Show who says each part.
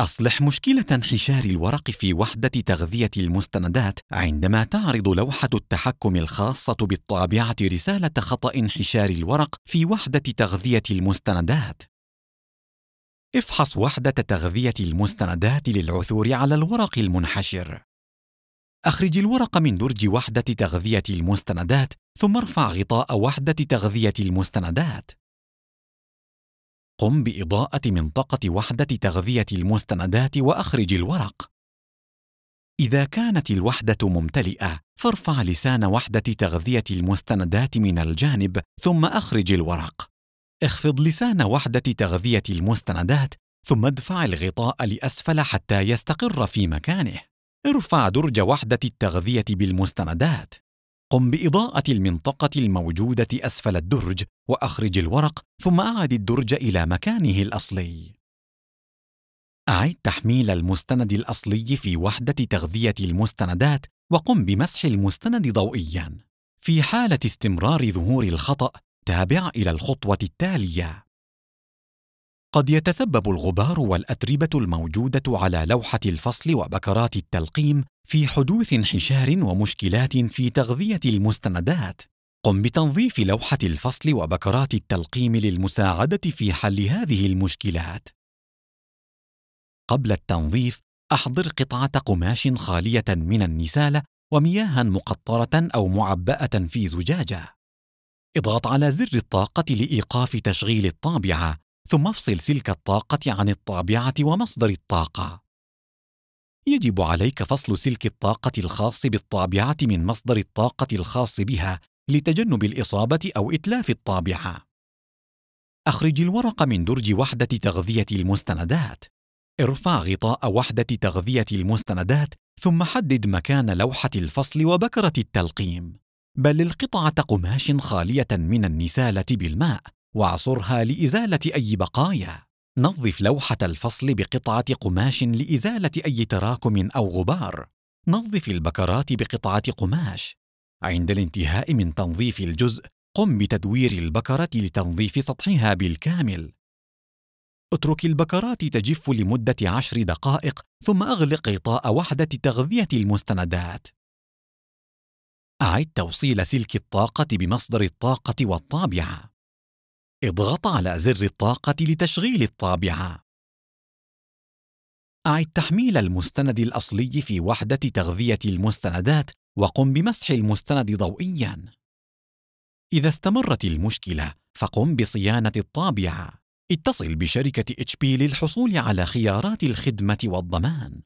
Speaker 1: أصلح مشكلة انحشار الورق في وحدة تغذية المستندات عندما تعرض لوحة التحكم الخاصة بالطابعة رسالة خطأ انحشار الورق في وحدة تغذية المستندات. افحص وحدة تغذية المستندات للعثور على الورق المنحشر. أخرج الورق من درج وحدة تغذية المستندات، ثم ارفع غطاء وحدة تغذية المستندات. قم بإضاءة منطقة وحدة تغذية المستندات وأخرج الورق. إذا كانت الوحدة ممتلئة، فارفع لسان وحدة تغذية المستندات من الجانب ثم أخرج الورق. اخفض لسان وحدة تغذية المستندات ثم ادفع الغطاء لأسفل حتى يستقر في مكانه. ارفع درج وحدة التغذية بالمستندات. قم بإضاءة المنطقة الموجودة أسفل الدرج وأخرج الورق ثم أعد الدرج إلى مكانه الأصلي. أعد تحميل المستند الأصلي في وحدة تغذية المستندات وقم بمسح المستند ضوئياً. في حالة استمرار ظهور الخطأ، تابع إلى الخطوة التالية. قد يتسبب الغبار والأتربة الموجودة على لوحة الفصل وبكرات التلقيم في حدوث انحشار ومشكلات في تغذية المستندات قم بتنظيف لوحة الفصل وبكرات التلقيم للمساعدة في حل هذه المشكلات قبل التنظيف احضر قطعة قماش خالية من النسالة ومياها مقطرة أو معبأة في زجاجة اضغط على زر الطاقة لإيقاف تشغيل الطابعة ثم افصل سلك الطاقة عن الطابعة ومصدر الطاقة يجب عليك فصل سلك الطاقة الخاص بالطابعة من مصدر الطاقة الخاص بها لتجنب الإصابة أو إتلاف الطابعة. أخرج الورق من درج وحدة تغذية المستندات. ارفع غطاء وحدة تغذية المستندات ثم حدد مكان لوحة الفصل وبكرة التلقيم. بلل قطعة قماش خالية من النسالة بالماء وعصرها لإزالة أي بقايا. نظف لوحة الفصل بقطعة قماش لإزالة أي تراكم أو غبار. نظف البكرات بقطعة قماش. عند الانتهاء من تنظيف الجزء، قم بتدوير البكرة لتنظيف سطحها بالكامل. اترك البكرات تجف لمدة عشر دقائق ثم أغلق غطاء وحدة تغذية المستندات. أعد توصيل سلك الطاقة بمصدر الطاقة والطابعة. اضغط على زر الطاقة لتشغيل الطابعة. أعد تحميل المستند الأصلي في وحدة تغذية المستندات وقم بمسح المستند ضوئياً. إذا استمرت المشكلة، فقم بصيانة الطابعة. اتصل بشركة HP للحصول على خيارات الخدمة والضمان.